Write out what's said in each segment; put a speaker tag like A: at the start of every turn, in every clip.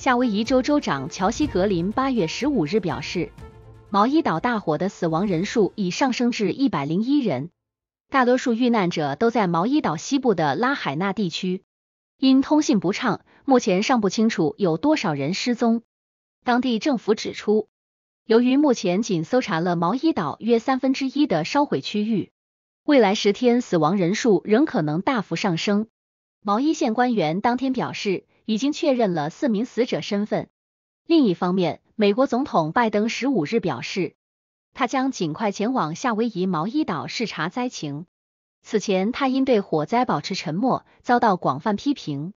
A: 夏威夷州州长乔西格林八月十五日表示，毛伊岛大火的死亡人数已上升至一百零一人，大多数遇难者都在毛伊岛西部的拉海纳地区。因通信不畅，目前尚不清楚有多少人失踪。当地政府指出，由于目前仅搜查了毛伊岛约三分之一的烧毁区域，未来十天死亡人数仍可能大幅上升。毛伊县官员当天表示。已经确认了四名死者身份。另一方面，美国总统拜登十五日表示，他将尽快前往夏威夷毛伊岛视察灾情。此前，他因对火灾保持沉默遭到广泛批评。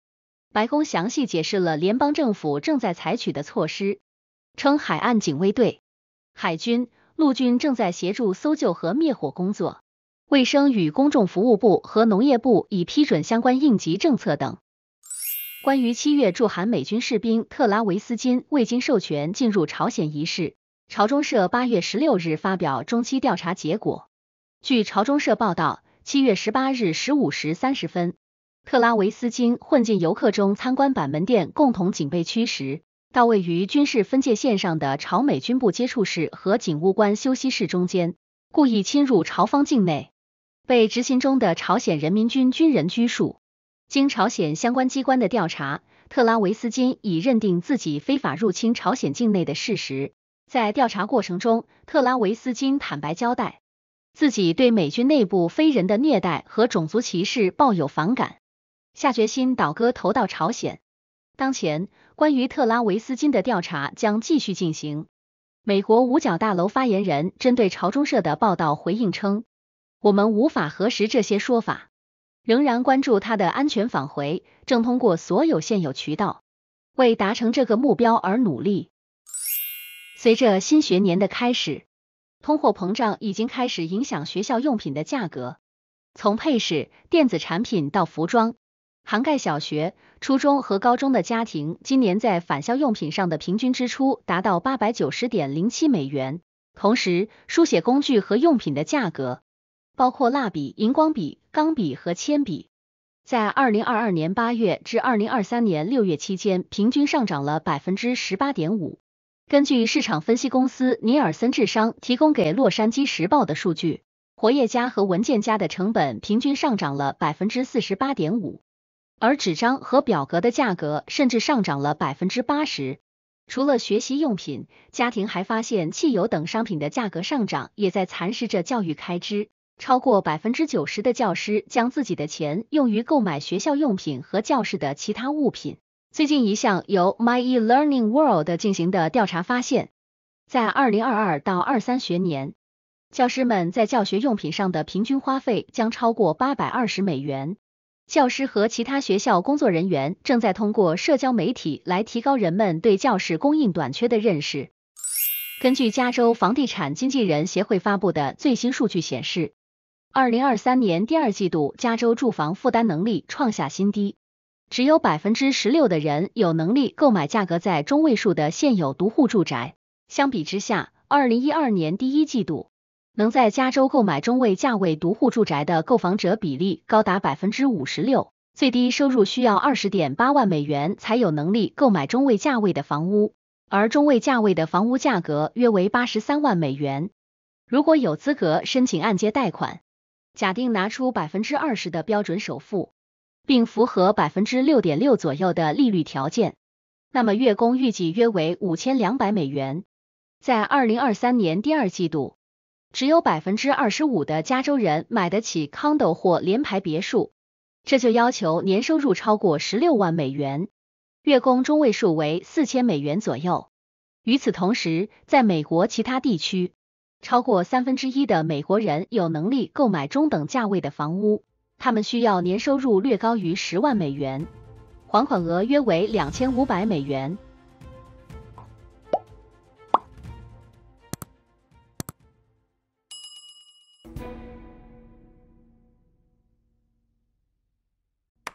A: 白宫详细解释了联邦政府正在采取的措施，称海岸警卫队、海军、陆军正在协助搜救和灭火工作，卫生与公众服务部和农业部已批准相关应急政策等。关于七月驻韩美军士兵特拉维斯金未经授权进入朝鲜一事，朝中社八月十六日发表中期调查结果。据朝中社报道，七月十八日十五时三十分，特拉维斯金混进游客中参观板门店共同警备区时，到位于军事分界线上的朝美军部接触室和警务官休息室中间，故意侵入朝方境内，被执行中的朝鲜人民军军人拘束。经朝鲜相关机关的调查，特拉维斯金已认定自己非法入侵朝鲜境内的事实。在调查过程中，特拉维斯金坦白交代，自己对美军内部非人的虐待和种族歧视抱有反感，下决心倒戈投到朝鲜。当前，关于特拉维斯金的调查将继续进行。美国五角大楼发言人针对朝中社的报道回应称：“我们无法核实这些说法。”仍然关注他的安全返回，正通过所有现有渠道为达成这个目标而努力。随着新学年的开始，通货膨胀已经开始影响学校用品的价格，从配饰、电子产品到服装，涵盖小学、初中和高中的家庭，今年在返校用品上的平均支出达到八百九十点零七美元。同时，书写工具和用品的价格。包括蜡笔、荧光笔、钢笔和铅笔，在二零二二年八月至二零二三年六月期间，平均上涨了百分之十八点五。根据市场分析公司尼尔森智商提供给《洛杉矶时报》的数据，活页夹和文件夹的成本平均上涨了百分之四十八点五，而纸张和表格的价格甚至上涨了百分之八十。除了学习用品，家庭还发现汽油等商品的价格上涨也在蚕食着教育开支。超过百分之九十的教师将自己的钱用于购买学校用品和教室的其他物品。最近一项由 My E Learning World 进行的调查发现，在二零二二到二三学年，教师们在教学用品上的平均花费将超过八百二十美元。教师和其他学校工作人员正在通过社交媒体来提高人们对教室供应短缺的认识。根据加州房地产经纪人协会发布的最新数据显示，二零二三年第二季度，加州住房负担能力创下新低，只有百分之十六的人有能力购买价格在中位数的现有独户住宅。相比之下，二零一二年第一季度，能在加州购买中位价位独户住宅的购房者比例高达百分之五十六，最低收入需要二十点八万美元才有能力购买中位价位的房屋，而中位价位的房屋价格约为八十三万美元。如果有资格申请按揭贷款，假定拿出百分之二十的标准首付，并符合百分之六点六左右的利率条件，那么月供预计约为五千两百美元。在二零二三年第二季度，只有百分之二十五的加州人买得起康斗或联排别墅，这就要求年收入超过十六万美元，月供中位数为四千美元左右。与此同时，在美国其他地区，超过三分之一的美国人有能力购买中等价位的房屋，他们需要年收入略高于十万美元，还款额约为两千五百美元。